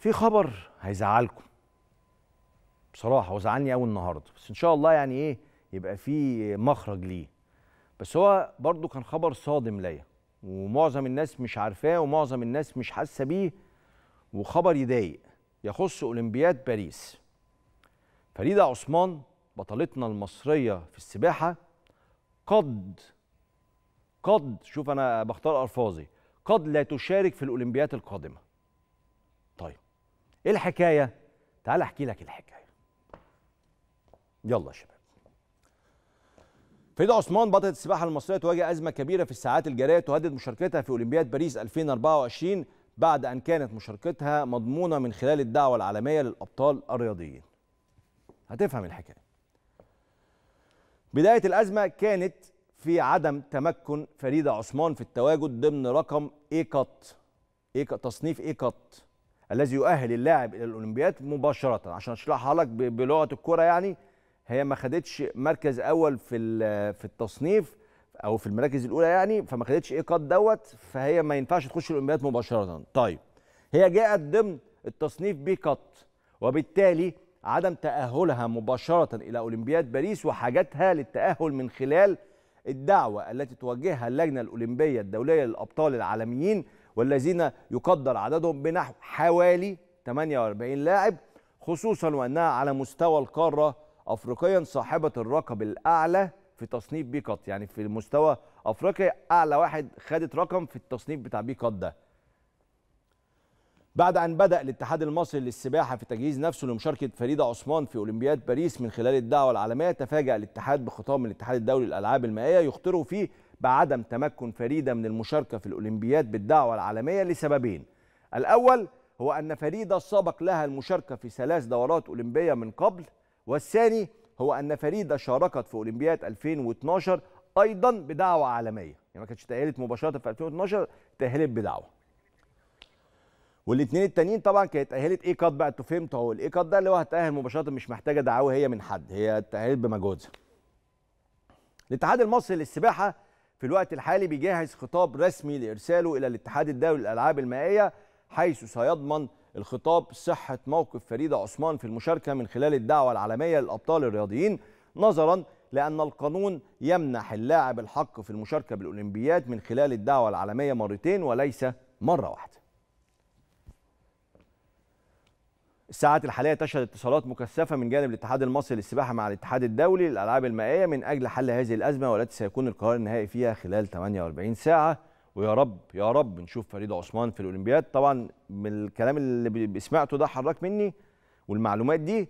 في خبر هيزعلكم بصراحه وزعلني قوي النهارده بس ان شاء الله يعني ايه يبقى في مخرج ليه بس هو برضو كان خبر صادم ليا ومعظم الناس مش عارفاه ومعظم الناس مش حاسه بيه وخبر يضايق يخص اولمبياد باريس فريده عثمان بطلتنا المصريه في السباحه قد قد شوف انا بختار الفاظي قد لا تشارك في الاولمبياد القادمه ايه الحكايه تعال احكي لك الحكايه يلا يا شباب فريدة عثمان بطلة السباحة المصرية تواجه أزمة كبيرة في الساعات الجارية تهدد مشاركتها في أولمبياد باريس 2024 بعد أن كانت مشاركتها مضمونة من خلال الدعوة العالمية للأبطال الرياضيين هتفهم الحكاية بداية الأزمة كانت في عدم تمكن فريدة عثمان في التواجد ضمن رقم إيكات إيكات تصنيف إيكات الذي يؤهل اللاعب الى الاولمبياد مباشره عشان اشرحها لك بلغه الكوره يعني هي ما خدتش مركز اول في في التصنيف او في المراكز الاولى يعني فما خدتش ايه قد دوت فهي ما ينفعش تخش الاولمبياد مباشره طيب هي جاءت ضمن التصنيف بي قط وبالتالي عدم تاهلها مباشره الى اولمبياد باريس وحاجتها للتاهل من خلال الدعوه التي توجهها اللجنه الاولمبيه الدوليه للابطال العالميين والذين يقدر عددهم بنحو حوالي 48 لاعب خصوصا وأنها على مستوى القارة أفريقيا صاحبة الرقم الأعلى في تصنيف بيكات يعني في مستوى أفريقيا أعلى واحد خدت رقم في التصنيف بتاع بيكات ده بعد أن بدأ الاتحاد المصري للسباحة في تجهيز نفسه لمشاركة فريدة عثمان في أولمبياد باريس من خلال الدعوة العالمية تفاجأ الاتحاد بخطاب من الاتحاد الدولي للألعاب المائية يخطره فيه بعدم تمكن فريدة من المشاركة في الأولمبياد بالدعوة العالمية لسببين الأول هو أن فريدة سبق لها المشاركة في ثلاث دورات أولمبية من قبل والثاني هو أن فريدة شاركت في أولمبياد 2012 أيضا بدعوة عالمية يعني ما كانتش تأهلت مباشرة في 2012 تأهلت بدعوة والاثنين التانيين طبعا كانت تأهلت إيه كات بقى أنتوا فهمتوا أهو الإيه كات ده اللي هو هتأهل مباشرة مش محتاجة دعوة هي من حد هي تأهلت بمجهودها الاتحاد المصري للسباحة في الوقت الحالي بيجهز خطاب رسمي لإرساله إلى الاتحاد الدولي للألعاب المائية حيث سيضمن الخطاب صحة موقف فريدة عثمان في المشاركة من خلال الدعوة العالمية للأبطال الرياضيين نظرا لأن القانون يمنح اللاعب الحق في المشاركة بالأولمبياد من خلال الدعوة العالمية مرتين وليس مرة واحدة الساعات الحاليه تشهد اتصالات مكثفه من جانب الاتحاد المصري للسباحه مع الاتحاد الدولي للالعاب المائيه من اجل حل هذه الازمه والتي سيكون القرار النهائي فيها خلال 48 ساعه ويا رب يا رب نشوف فريد عثمان في الاولمبياد طبعا من الكلام اللي سمعته ده حراك مني والمعلومات دي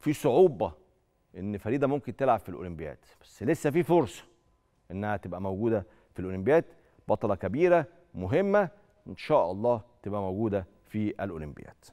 في صعوبه ان فريده ممكن تلعب في الاولمبياد بس لسه في فرصه انها تبقى موجوده في الاولمبياد بطله كبيره مهمه ان شاء الله تبقى موجوده في الاولمبياد